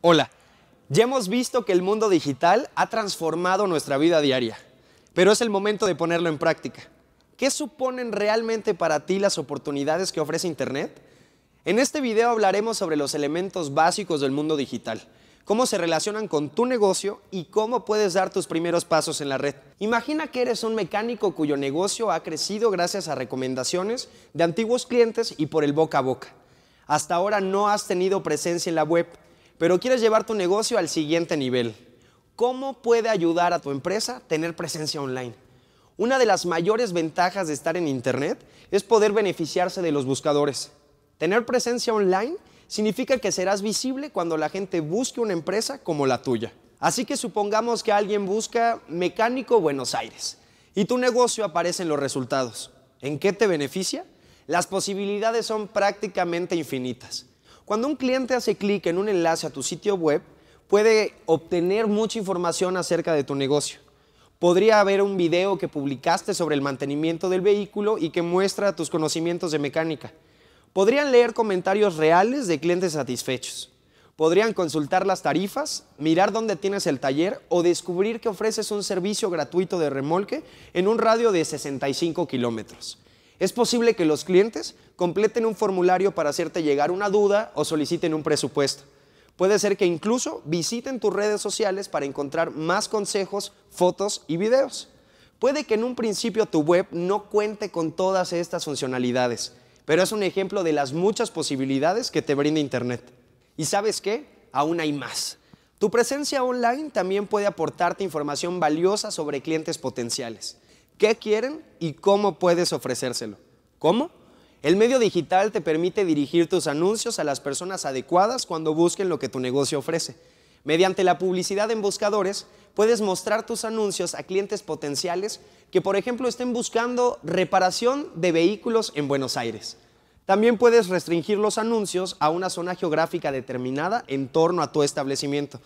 Hola, ya hemos visto que el mundo digital ha transformado nuestra vida diaria, pero es el momento de ponerlo en práctica. ¿Qué suponen realmente para ti las oportunidades que ofrece Internet? En este video hablaremos sobre los elementos básicos del mundo digital, cómo se relacionan con tu negocio y cómo puedes dar tus primeros pasos en la red. Imagina que eres un mecánico cuyo negocio ha crecido gracias a recomendaciones de antiguos clientes y por el boca a boca. Hasta ahora no has tenido presencia en la web, pero quieres llevar tu negocio al siguiente nivel. ¿Cómo puede ayudar a tu empresa tener presencia online? Una de las mayores ventajas de estar en Internet es poder beneficiarse de los buscadores. Tener presencia online significa que serás visible cuando la gente busque una empresa como la tuya. Así que supongamos que alguien busca mecánico Buenos Aires y tu negocio aparece en los resultados. ¿En qué te beneficia? Las posibilidades son prácticamente infinitas. Cuando un cliente hace clic en un enlace a tu sitio web, puede obtener mucha información acerca de tu negocio. Podría haber un video que publicaste sobre el mantenimiento del vehículo y que muestra tus conocimientos de mecánica. Podrían leer comentarios reales de clientes satisfechos. Podrían consultar las tarifas, mirar dónde tienes el taller o descubrir que ofreces un servicio gratuito de remolque en un radio de 65 kilómetros. Es posible que los clientes completen un formulario para hacerte llegar una duda o soliciten un presupuesto. Puede ser que incluso visiten tus redes sociales para encontrar más consejos, fotos y videos. Puede que en un principio tu web no cuente con todas estas funcionalidades, pero es un ejemplo de las muchas posibilidades que te brinda Internet. ¿Y sabes qué? Aún hay más. Tu presencia online también puede aportarte información valiosa sobre clientes potenciales qué quieren y cómo puedes ofrecérselo. ¿Cómo? El medio digital te permite dirigir tus anuncios a las personas adecuadas cuando busquen lo que tu negocio ofrece. Mediante la publicidad en buscadores, puedes mostrar tus anuncios a clientes potenciales que, por ejemplo, estén buscando reparación de vehículos en Buenos Aires. También puedes restringir los anuncios a una zona geográfica determinada en torno a tu establecimiento.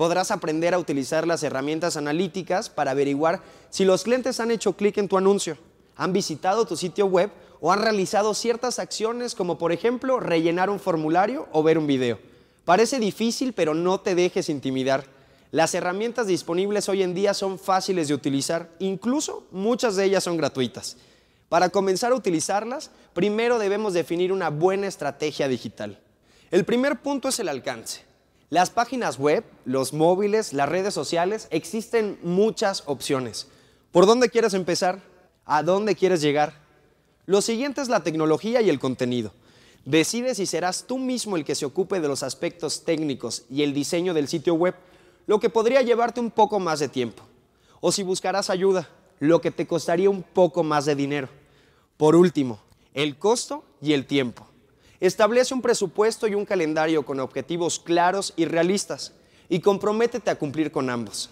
Podrás aprender a utilizar las herramientas analíticas para averiguar si los clientes han hecho clic en tu anuncio, han visitado tu sitio web o han realizado ciertas acciones como por ejemplo rellenar un formulario o ver un video. Parece difícil pero no te dejes intimidar. Las herramientas disponibles hoy en día son fáciles de utilizar, incluso muchas de ellas son gratuitas. Para comenzar a utilizarlas, primero debemos definir una buena estrategia digital. El primer punto es el alcance. Las páginas web, los móviles, las redes sociales, existen muchas opciones. ¿Por dónde quieres empezar? ¿A dónde quieres llegar? Lo siguiente es la tecnología y el contenido. Decide si serás tú mismo el que se ocupe de los aspectos técnicos y el diseño del sitio web, lo que podría llevarte un poco más de tiempo. O si buscarás ayuda, lo que te costaría un poco más de dinero. Por último, el costo y el tiempo. Establece un presupuesto y un calendario con objetivos claros y realistas y comprométete a cumplir con ambos.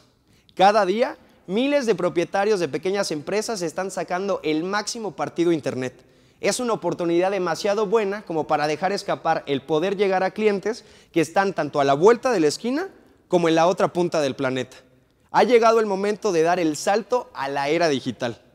Cada día, miles de propietarios de pequeñas empresas están sacando el máximo partido a Internet. Es una oportunidad demasiado buena como para dejar escapar el poder llegar a clientes que están tanto a la vuelta de la esquina como en la otra punta del planeta. Ha llegado el momento de dar el salto a la era digital.